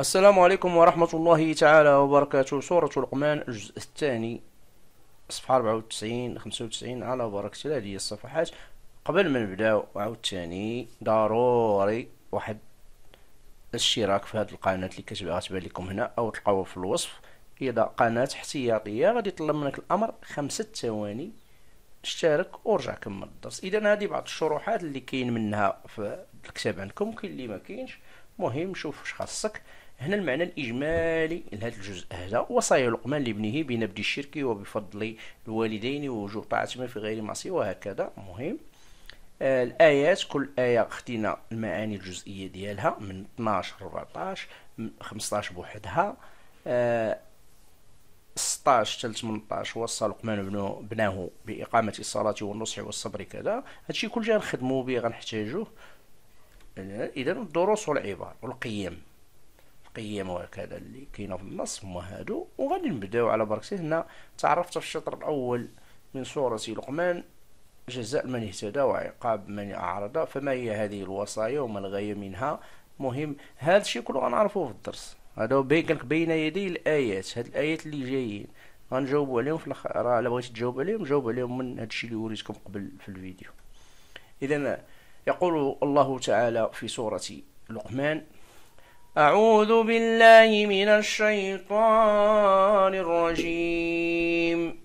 السلام عليكم ورحمة الله تعالى وبركاته سورة لقمان الجزء الثاني صفحة 94 95 على بركة الله هذه الصفحات قبل ما نبداو عاوتاني ضروري واحد الاشتراك في هذه القناة اللي كتبغى غتبان لكم هنا او تلقاوها في الوصف اذا قناة احتياطية غادي يطلب منك الامر خمسة ثواني اشترك ورجع كمل الدرس اذا هذه بعض الشروحات اللي كاين منها في الكتاب عندكم كاين اللي ما كاينش مهم شوف واش خاصك هنا المعنى الإجمالي لهذا الجزء هذا وصايا لقمان لابنه بنبد الشرك وبفضل الوالدين ووجوب طاعتهما في غير معصية وهكذا مهم آه، الآيات كل آية خدينا المعاني الجزئية ديالها من 12 14 15 بوحدها 16 آه، حتى 18 وصى لقمان بناه بإقامة الصلاة والنصح والصبر كذا هادشي كل جا نخدمو به غنحتاجوه إذا الدروس والعبار والقيم قيم وهكذا اللي كاينه في النص هما هادو وغادي نبداو على بركة هنا تعرفت في الشطر الاول من سورة لقمان جزاء من اهتدى وعقاب من اعرض فما هي هذه الوصايا وما الغاية منها مهم هذا الشيء كله غنعرفوه في الدرس هذا هو بين بين يدي الايات هاد الايات اللي جايين غنجاوبوا عليهم في الاخر راه الا بغيتي تجاوب عليهم جاوب عليهم من هاد الشيء اللي وريتكم قبل في الفيديو اذا يقول الله تعالى في سورة لقمان أعوذ بالله من الشيطان الرجيم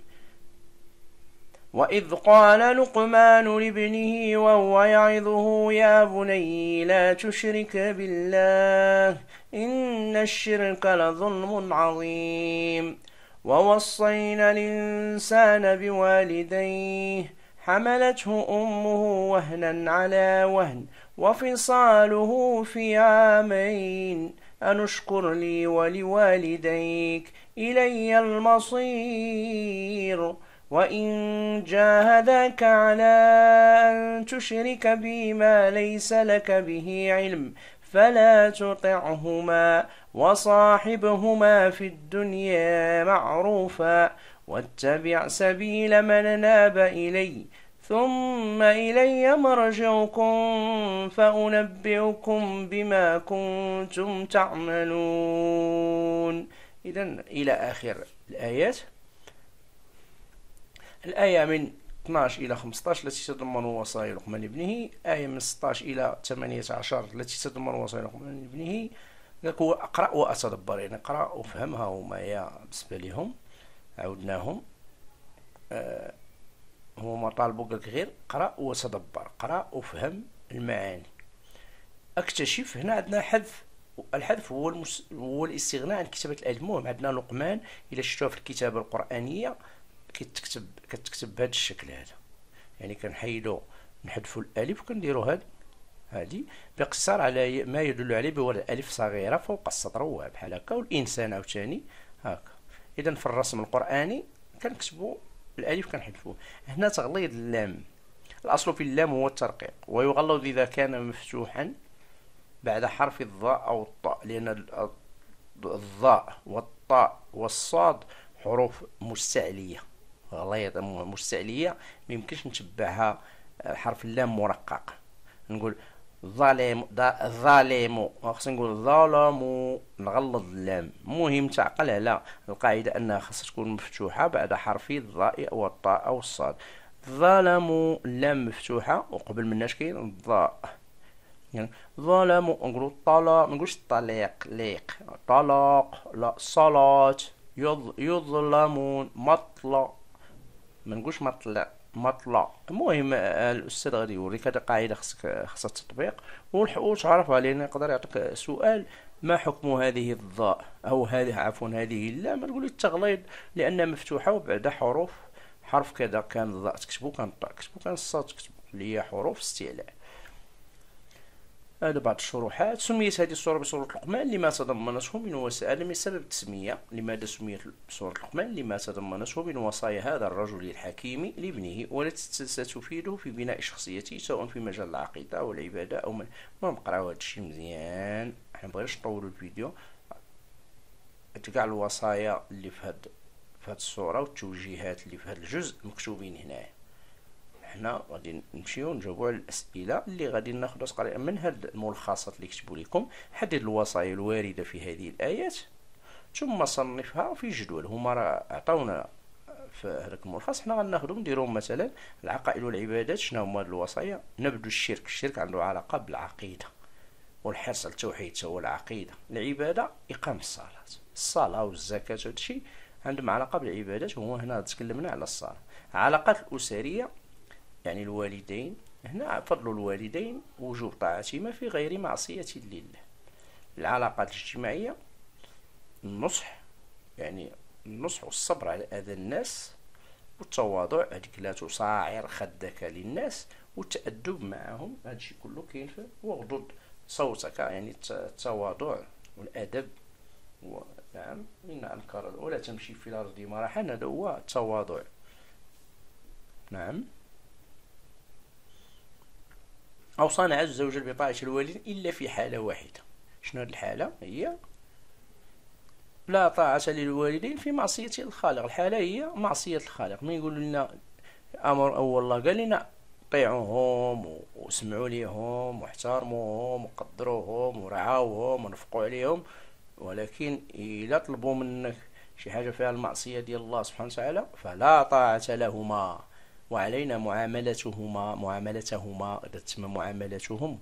وإذ قال لقمان لابنه وهو يعظه يا بني لا تشرك بالله إن الشرك لظلم عظيم ووصينا الإنسان بوالديه حملته أمه وهنا على وهن وفصاله في عامين أنشكر لي ولوالديك إلي المصير وإن جاهداك على أن تشرك بي ما ليس لك به علم فلا تطعهما وصاحبهما في الدنيا معروفا واتبع سبيل من ناب إلي ثم إلي مرجعكم فأنبئكم بما كنتم تعملون إذا إلى آخر الآيات الآية من 12 إلى 15 التي تضمن وصايا لقمان ابنه آية من 16 إلى 18 التي تضمن وصايا لقمان ابنه ذاك أقرأ وأتدبر يعني أقرأ وفهمها هما يا بالنسبة لهم عودناهم آه هو مطالبو طالبوك غير قرا وتدبر قرا وفهم المعاني اكتشف هنا عندنا حذف الحذف هو المس... هو الاستغناء عن كتابه المهم عندنا لقمان الى شفتوها في الكتابه القرانيه كتكتب كتكتب بهذا الشكل هذا يعني كنحيدو نحذفو الالف وكنديرو هاد هادي باقتصار على ما يدل عليه بوضع الف صغيره فوق السطر بحال هكا والانسان عاوتاني هكا اذا في الرسم القراني كنكتبو الالف كنحذفوه هنا تغليظ اللام الاصل في اللام هو الترقيق ويغلظ اذا كان مفتوحا بعد حرف الضاء او الطاء لان الضاء والطاء والصاد حروف مستعليه غليظه مستعليه ما يمكنش نتبعها آه، حرف اللام مرقق نقول ظالم ظالم خصني نقول ظلموا نغلط اللام مهم تعقل على القاعده انها خاصها تكون مفتوحه بعد حرفي الضاء او الطاء او الصاد ظلموا اللام مفتوحه وقبل مناش كاين الضاء يعني ظلموا نقولو طلاق ما نقولش طليق ليق طلاق لا صلاه يظلمون مطلق ما نقولش مطلق مطلع المهم الاستاذ غادي يوريك هذه قاعده خصك خصها تطبيق وتعرفها لان يقدر يعطيك سؤال ما حكم هذه الضاء او هذه عفوا هذه اللام تقول التغليظ لان مفتوحه وبعد حروف حرف كذا كان الضاء تكتبو كان طاء تكتبو كان الصاد تكتبو اللي هي حروف استعلاء لبعض الشروحات سميت هذه الصورة بسورة لقمان لما تضمنته من وسائل من سبب التسمية لماذا سميت صورة لقمان لما تضمنته من وصايا هذا الرجل الحكيم لابنه والتي ستفيده في بناء شخصيته سواء في مجال العقيدة أو العبادة أو من المهم قراو الشيء مزيان حنا بغيناش نطولو الفيديو كاع الوصايا اللي في هاد في هاد الصورة والتوجيهات اللي في هاد الجزء مكتوبين هنايا حنا غادي نمشيو نجاوبو على الاسئله اللي غادي ناخذ تقريبا من هاد الملخصات اللي كتبوا لكم حدد الوصايا الوارده في هذه الايات ثم صنفها في جدول هما راه عطاونا في هذاك الملخص حنا غناخذو نديرو مثلا العقائد والعبادات شنو هما الوصايا نبدو الشرك الشرك عنده علاقه بالعقيده والحرص على التوحيد هو العقيده العباده اقام الصلاه الصلاه والزكاه وهادشي عندهم علاقه بالعبادات هو هنا تكلمنا على الصلاه علاقات الاسريه يعني الوالدين هنا فضل الوالدين وجوب طاعتهما في غير معصية لله العلاقات الاجتماعية النصح يعني النصح والصبر على أذى الناس والتواضع هذيك لا تصاعر خدك للناس والتأدب معهم هادشي كله كاين في وغضض صوتك يعني التواضع والأدب و نعم إن أنكر ولا تمشي في الأرض مرحا هذا هو التواضع نعم أو عز وجل بطاعة الوالدين إلا في حالة واحدة شنو هاد الحالة هي لا طاعة للوالدين في معصية الخالق الحالة هي معصية الخالق ما يقولوا لنا أمر أول الله قال لنا طيعوهم واسمعوا ليهم واحترموهم وقدروهم ورعاوهم ونفقوا عليهم ولكن إلا طلبوا منك شي حاجة فيها المعصية ديال الله سبحانه وتعالى فلا طاعة لهما وعلينا معاملتهما معاملتهما اذا تسمى معاملتهم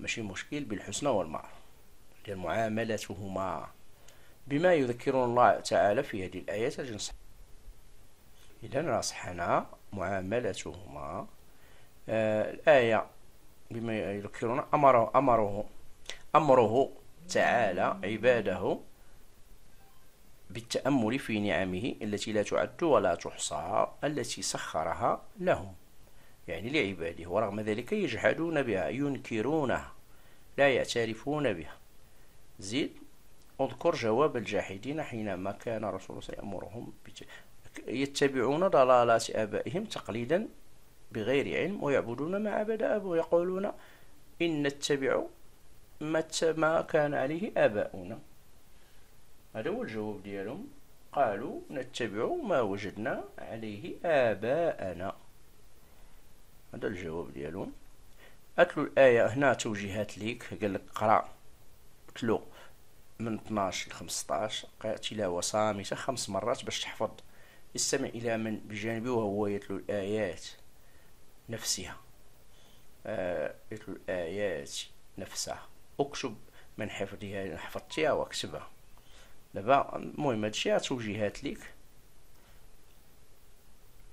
ماشي مشكل بالحسنى والمعروف ديال معاملتهما بما يذكرون الله تعالى في هذه الآية الجنس إذا راه صحنا معاملتهما آه الآية بما يذكرون أمره أمره أمره تعالى عباده بالتأمل في نعمه التي لا تعد ولا تحصى التي سخرها لهم يعني لعباده ورغم ذلك يجحدون بها ينكرونها لا يعترفون بها زيد اذكر جواب الجاحدين حينما كان رسول الله يأمرهم يتبعون ضلالات آبائهم تقليدا بغير علم ويعبدون ما عبد أبو يقولون إن نتبع ما كان عليه آباؤنا هذا هو الجواب ديالهم قالوا نتبع ما وجدنا عليه آباءنا هذا الجواب ديالهم أتلو الآية هنا توجيهات ليك قال لك قرأ تلو من 12 ل 15 تلاوة صامتة خمس مرات باش تحفظ استمع إلى من بجانبي وهو يتلو الآيات نفسها آه يتلو الآيات نفسها اكتب من حفظها حفظتها واكتبها دابا المهم هادشي توجيهات ليك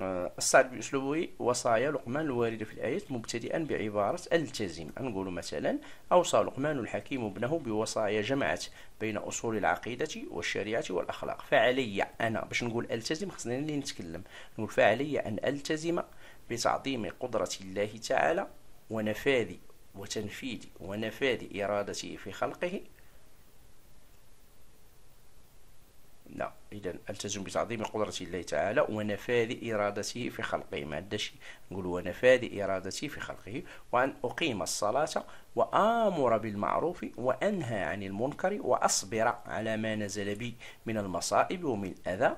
آه، السعد بأسلوبه وصايا لقمان الواردة في الآية مبتدئا بعبارة التزم نقول مثلا أوصى لقمان الحكيم ابنه بوصايا جمعت بين أصول العقيدة والشريعة والأخلاق فعلي أنا باش نقول ألتزم خصني اللي نتكلم نقول فعلي أن ألتزم بتعظيم قدرة الله تعالى ونفاذ وتنفيذ ونفاذ إرادته في خلقه إذا ألتزم بتعظيم قدرة الله تعالى ونفاذ إرادته في خلقه ما عندش نقول ونفاذ إرادته في خلقه وأن أقيم الصلاة وآمر بالمعروف وأنهى عن المنكر وأصبر على ما نزل بي من المصائب ومن الأذى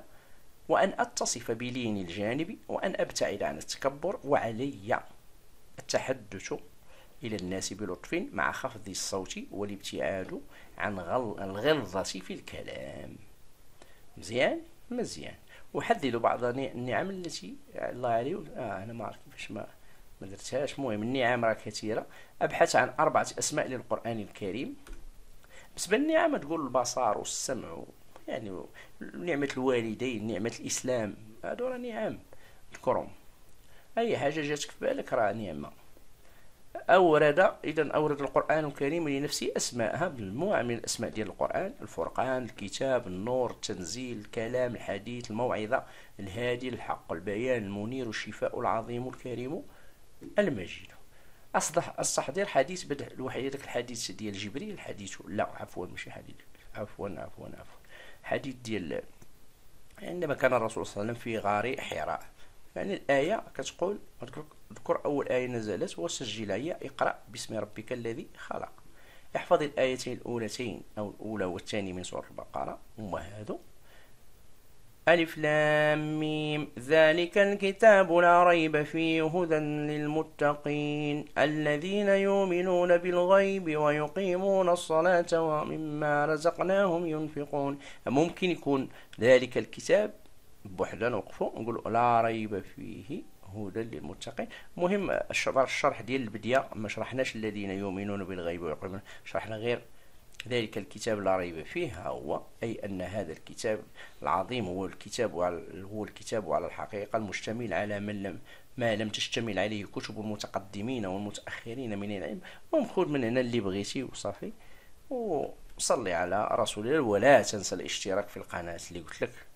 وأن أتصف بلين الجانب وأن أبتعد عن التكبر وعلي التحدث إلى الناس بلطف مع خفض الصوت والابتعاد عن الغلظة في الكلام مزيان مزيان وحددوا بعض النعم التي الله عليه آه انا ما عرفت كيفاش ما ما درتهاش المهم النعم راه كثيره ابحث عن اربعه اسماء للقران الكريم بالنسبه للنعم تقول البصر والسمع يعني نعمه الوالدين نعمه الاسلام هادو راه نعم الكرم اي حاجه جاتك في بالك راه نعمه أورد إذا أورد القرآن الكريم لنفسه أسماءها مجموعة من الأسماء ديال القرآن الفرقان الكتاب النور التنزيل الكلام الحديث الموعظة الهادي الحق البيان المنير الشفاء العظيم الكريم المجيد أصدح أستحضر حديث بدء الوحي داك الحديث ديال جبريل حديث لا عفوا ماشي حديث عفوا عفوا عفوا حديث ديال عندما كان الرسول صلى الله عليه وسلم في غار حراء يعني الآية كتقول اذكر أول آية نزلت وسجل هي اقرأ باسم ربك الذي خلق احفظ الآيتين الأولتين أو الأولى والثانية من سورة البقرة هما هادو ألف لام ميم ذلك الكتاب لا ريب فيه هدى للمتقين الذين يؤمنون بالغيب ويقيمون الصلاة ومما رزقناهم ينفقون ممكن يكون ذلك الكتاب بوحده نوقفو نقولو لا ريب فيه هدى للمتقين المهم الشرح ديال البديه ما شرحناش الذين يؤمنون بالغيب ويقيمون شرحنا غير ذلك الكتاب لا ريب فيه هو أي أن هذا الكتاب العظيم هو الكتاب هو الكتاب على الحقيقة المشتمل على من لم ما لم تشتمل عليه كتب المتقدمين والمتأخرين من العلم ومخذ من هنا اللي بغيتي وصافي وصلي على رسول الله ولا تنسى الاشتراك في القناة اللي قلت لك